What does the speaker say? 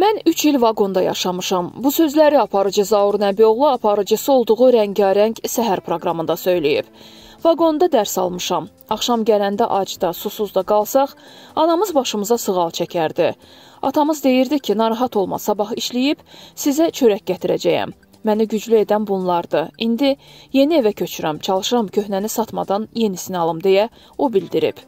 Mən 3 il vaqonda yaşamışam. Bu sözləri aparıcı Zaur Nəbioğlu aparıcısı olduğu rəngarəng səhər proqramında söyləyib. Vaqonda dərs almışam. Axşam gələndə acda, susuzda qalsaq, anamız başımıza sığal çəkərdi. Atamız deyirdi ki, narahat olma, sabah işləyib sizə çörək gətirəcəyəm. Məni güclü edən bunlardı. İndi yeni evə köçürəm, çalışıram köhnəni satmadan yenisini alım deyə o bildirib.